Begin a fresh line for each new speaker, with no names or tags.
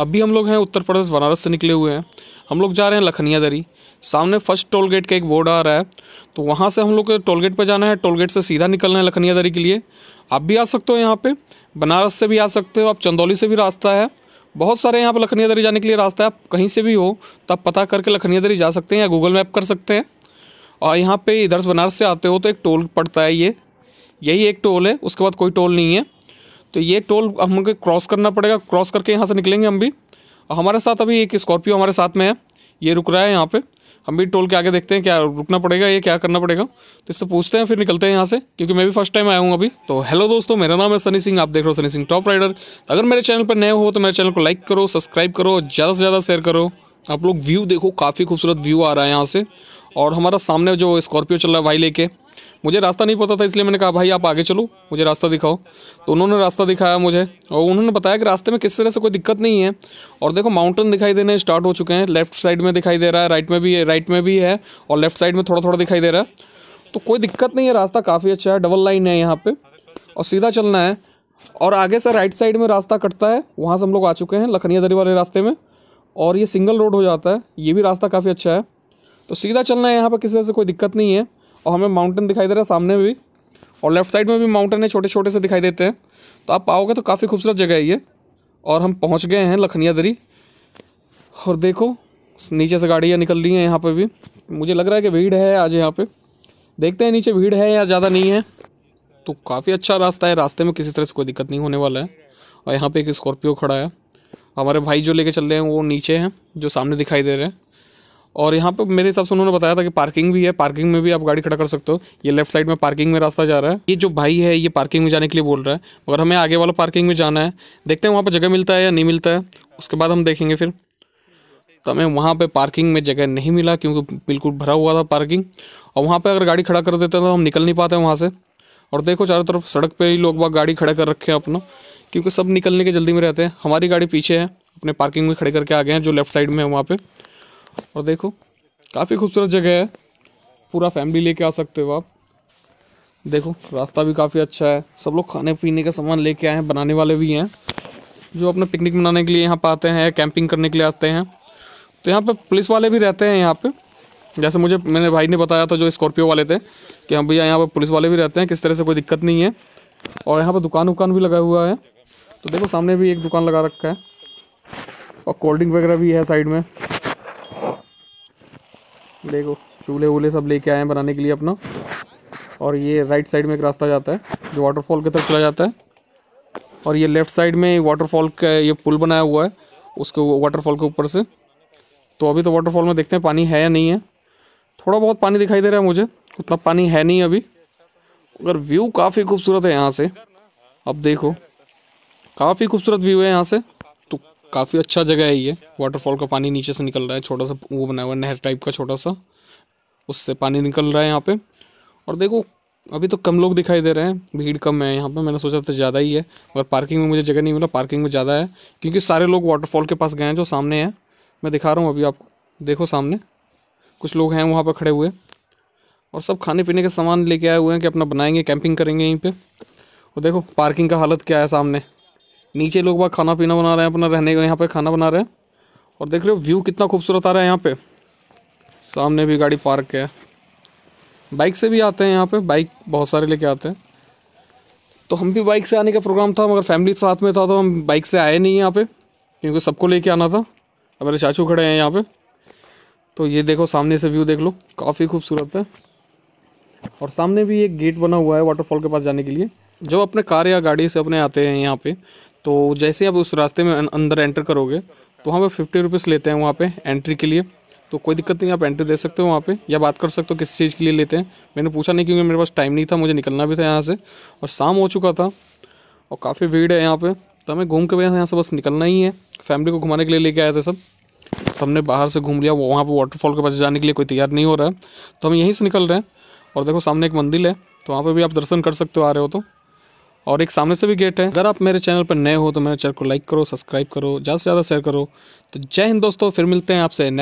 अभी हम लोग हैं उत्तर प्रदेश बनारस से निकले हुए हैं हम लोग जा रहे हैं लखनिया दरी सामने फर्स्ट टोल गेट का एक बोर्ड आ रहा है तो वहाँ से हम लोग को टोल गेट पर जाना है टोल गेट से सीधा निकलना है लखनिया दरी के लिए आप भी आ सकते हो यहाँ पे बनारस से भी आ सकते हो आप चंदौली से भी रास्ता है बहुत सारे यहाँ पर लखनिया दरी जाने के लिए रास्ता है आप कहीं से भी हो आप पता करके लखनिया दरी जा सकते हैं या गूगल मैप कर सकते हैं और यहाँ पर इधर से बनारस से आते हो तो एक टोल पड़ता है ये यही एक टोल है उसके बाद कोई टोल नहीं है तो ये टोल हमको क्रॉस करना पड़ेगा क्रॉस करके यहाँ से निकलेंगे हम भी और हमारे साथ अभी एक स्कॉर्पियो हमारे साथ में है ये रुक रहा है यहाँ पे हम भी टोल के आगे देखते हैं क्या रुकना पड़ेगा ये क्या करना पड़ेगा तो इससे पूछते हैं फिर निकलते हैं यहाँ से क्योंकि मैं भी फर्स्ट टाइम आया हूँ अभी तो हेलो दोस्तों मेरा नाम है सनी सिंह आप देख रहे हो सनी सिंह टॉप राइडर तो अगर मेरे चैनल पर नए हो तो मेरे चैनल को लाइक करो सब्सक्राइब करो ज़्यादा से ज़्यादा शेयर करो आप लोग व्यू देखो काफ़ी खूबसूरत व्यू आ रहा है यहाँ से और हमारा सामने जो स्कॉर्पियो चल रहा है भाई लेके मुझे रास्ता नहीं पता था इसलिए मैंने कहा भाई आप आगे चलो मुझे रास्ता दिखाओ तो उन्होंने रास्ता दिखाया मुझे और उन्होंने बताया कि रास्ते में किस तरह से कोई दिक्कत नहीं है और देखो माउंटेन दिखाई देने स्टार्ट हो चुके हैं लेफ्ट साइड में दिखाई दे रहा है राइट में भी है राइट में भी है और लेफ्ट साइड में थोड़ा थोड़ा दिखाई दे रहा है तो कोई दिक्कत नहीं है रास्ता काफ़ी अच्छा है डबल लाइन है यहाँ पर और सीधा चलना है और आगे से राइट साइड में रास्ता कटता है वहाँ से हम लोग आ चुके हैं लखनिया दरी वाले रास्ते में और ये सिंगल रोड हो जाता है ये भी रास्ता काफ़ी अच्छा है तो सीधा चलना है यहाँ पर किसी तरह से कोई दिक्कत नहीं है और हमें माउंटेन दिखाई दे रहा है सामने भी और लेफ्ट साइड में भी माउंटेन है छोटे छोटे से दिखाई देते हैं तो आप पाओगे तो काफ़ी खूबसूरत जगह है ये और हम पहुँच गए हैं लखनिया दरी और देखो नीचे से गाड़ियाँ निकल रही हैं यहाँ पर भी मुझे लग रहा है कि भीड़ है आज यहाँ पर देखते हैं नीचे भीड़ है या ज़्यादा नहीं है तो काफ़ी अच्छा रास्ता है रास्ते में किसी तरह से कोई दिक्कत नहीं होने वाला है और यहाँ पर एक स्कॉर्पियो खड़ा है हमारे भाई जो लेके चल रहे हैं वो नीचे हैं जो सामने दिखाई दे रहे हैं और यहाँ पर मेरे हिसाब से उन्होंने बताया था कि पार्किंग भी है पार्किंग में भी आप गाड़ी खड़ा कर सकते हो ये लेफ्ट साइड में पार्किंग में रास्ता जा रहा है ये जो भाई है ये पार्किंग में जाने के लिए बोल रहा है मगर हमें आगे वाला पार्किंग में जाना है देखते हैं वहाँ पर जगह मिलता है या नहीं मिलता है उसके बाद हम देखेंगे फिर तो हमें वहाँ पर पार्किंग में जगह नहीं मिला क्योंकि बिल्कुल भरा हुआ था पार्किंग और वहाँ पर अगर गाड़ी खड़ा कर देते तो हम निकल नहीं पाते वहाँ से और देखो चारों तरफ सड़क पर ही लोग बाग गाड़ी खड़ा कर रखे हैं अपना क्योंकि सब निकलने के जल्दी में रहते हैं हमारी गाड़ी पीछे है अपने पार्किंग में खड़े करके आ गए हैं जो लेफ्ट साइड में है वहाँ पर और देखो काफ़ी खूबसूरत जगह है पूरा फैमिली लेके आ सकते हो आप देखो रास्ता भी काफ़ी अच्छा है सब लोग खाने पीने का सामान लेके आए हैं बनाने वाले भी हैं जो अपने पिकनिक मनाने के लिए यहाँ पर आते हैं कैंपिंग करने के लिए आते हैं तो यहाँ पर पुलिस वाले भी रहते हैं यहाँ पर जैसे मुझे मेरे भाई ने बताया था जो स्कॉर्पियो वाले थे कि हम हाँ भैया यहाँ पर पुलिस वाले भी रहते हैं किस तरह से कोई दिक्कत नहीं है और यहाँ पर दुकान वकान भी लगा हुआ है तो देखो सामने भी एक दुकान लगा रखा है और कोल्ड ड्रिंक वगैरह भी है साइड में देखो चूल्हे वूल्हे सब लेके आए हैं बनाने के लिए अपना और ये राइट साइड में एक रास्ता जाता है जो वाटरफॉल की तरफ चला जाता है और ये लेफ़्ट साइड में वाटरफॉल का ये पुल बनाया हुआ है उसके वाटरफॉल के ऊपर से तो अभी तो वाटरफॉल में देखते हैं पानी है या नहीं है थोड़ा बहुत पानी दिखाई दे रहा है मुझे उतना पानी है नहीं अभी अगर व्यू काफ़ी खूबसूरत है यहाँ से अब देखो काफ़ी खूबसूरत व्यू है यहाँ से काफ़ी अच्छा जगह है ये वाटरफॉल का पानी नीचे से निकल रहा है छोटा सा वो बना हुआ नहर टाइप का छोटा सा उससे पानी निकल रहा है यहाँ पे और देखो अभी तो कम लोग दिखाई दे रहे हैं भीड़ कम है यहाँ पे मैंने सोचा था ज़्यादा ही है मगर पार्किंग में मुझे जगह नहीं मिला पार्किंग में ज़्यादा है क्योंकि सारे लोग वाटरफॉल के पास गए हैं जो सामने हैं मैं दिखा रहा हूँ अभी आपको देखो सामने कुछ लोग हैं वहाँ पर खड़े हुए और सब खाने पीने के सामान लेके आए हुए हैं कि अपना बनाएंगे कैंपिंग करेंगे यहीं पर और देखो पार्किंग का हालत क्या है सामने नीचे लोग बाग खाना पीना बना रहे हैं अपना रहने का यहाँ पे खाना बना रहे हैं और देख रहे हो व्यू कितना खूबसूरत आ रहा है यहाँ पे सामने भी गाड़ी पार्क है बाइक से भी आते हैं यहाँ पे बाइक बहुत सारे लेके आते हैं तो हम भी बाइक से आने का प्रोग्राम था मगर फैमिली साथ में था तो हम बाइक से आए नहीं यहाँ पे क्योंकि सबको ले आना था अब मेरे चाचू खड़े हैं यहाँ पर तो ये देखो सामने से व्यू देख लो काफ़ी खूबसूरत है और सामने भी एक गेट बना हुआ है वाटरफॉल के पास जाने के लिए जब अपने कार या गाड़ी से अपने आते हैं यहाँ पे तो जैसे आप उस रास्ते में अं-, अंदर एंटर करोगे तो वहाँ पे फिफ्टी रुपीज़ लेते हैं वहाँ पे एंट्री के लिए तो कोई दिक्कत नहीं आप एंट्री दे सकते हो वहाँ पे या बात कर सकते हो किस चीज़ के लिए लेते हैं मैंने पूछा नहीं क्योंकि मेरे पास टाइम नहीं था मुझे निकलना भी था यहाँ से और शाम हो चुका था और काफ़ी भीड़ है यहाँ पर तो हमें घूम के भैया यहाँ से बस निकलना ही है फैमिली को घुमाने के लिए लेके आए थे सब तो हमने बाहर से घूम लिया वो वहाँ पर वाटरफॉल के पास जाने के लिए कोई तैयार नहीं हो रहा है तो हम यहीं से निकल रहे हैं और देखो सामने एक मंदिर है तो वहाँ पर भी आप दर्शन कर सकते हो आ रहे हो तो और एक सामने से भी गेट है अगर आप मेरे चैनल पर नए हो तो मेरे चैनल को लाइक करो सब्सक्राइब करो ज़्यादा से ज़्यादा शेयर करो तो जय हिंद दोस्तों फिर मिलते हैं आपसे नेक्स्ट